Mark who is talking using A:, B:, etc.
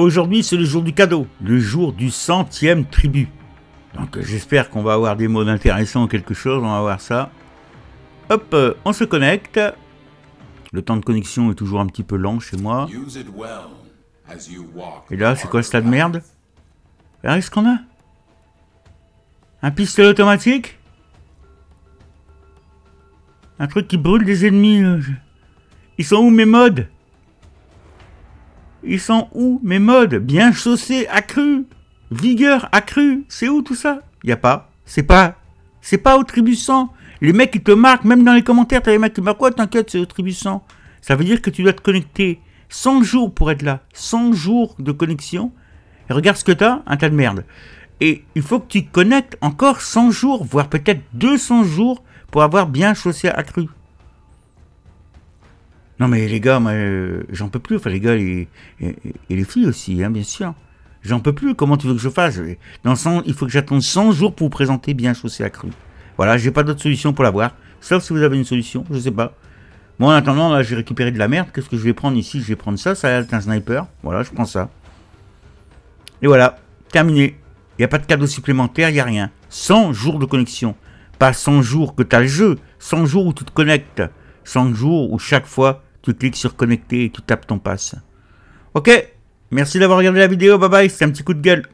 A: Aujourd'hui, c'est le jour du cadeau, le jour du centième tribu. Donc euh, j'espère qu'on va avoir des modes intéressants, ou quelque chose, on va voir ça. Hop, euh, on se connecte. Le temps de connexion est toujours un petit peu lent chez moi. Et là, c'est quoi ce tas de merde quest ce qu'on a. Un pistolet automatique Un truc qui brûle des ennemis. Ils sont où mes modes ils sont où mes modes Bien chaussés, accru, vigueur accrue. C'est où tout ça Y a pas. C'est pas. C'est pas au tribus 100. Les mecs ils te marquent, même dans les commentaires, t'as les mecs qui marquent quoi T'inquiète, c'est au tribu 100. Ça veut dire que tu dois te connecter 100 jours pour être là. 100 jours de connexion. Et regarde ce que t'as, un tas de merde. Et il faut que tu connectes encore 100 jours, voire peut-être 200 jours pour avoir bien chaussé accru. Non, mais les gars, euh, j'en peux plus. Enfin, les gars et, les filles aussi, hein, bien sûr. J'en peux plus. Comment tu veux que je fasse Dans il faut que j'attende 100 jours pour vous présenter bien chaussé à cru. Voilà, j'ai pas d'autre solution pour l'avoir. Sauf si vous avez une solution, je sais pas. Moi, bon, en attendant, là, j'ai récupéré de la merde. Qu'est-ce que je vais prendre ici Je vais prendre ça. Ça a un sniper. Voilà, je prends ça. Et voilà, terminé. Il n'y a pas de cadeau supplémentaire, il a rien. 100 jours de connexion. Pas 100 jours que tu as le jeu. 100 jours où tu te connectes. 100 jours où chaque fois tu cliques sur connecter et tu tapes ton passe. Ok Merci d'avoir regardé la vidéo, bye bye, C'est un petit coup de gueule.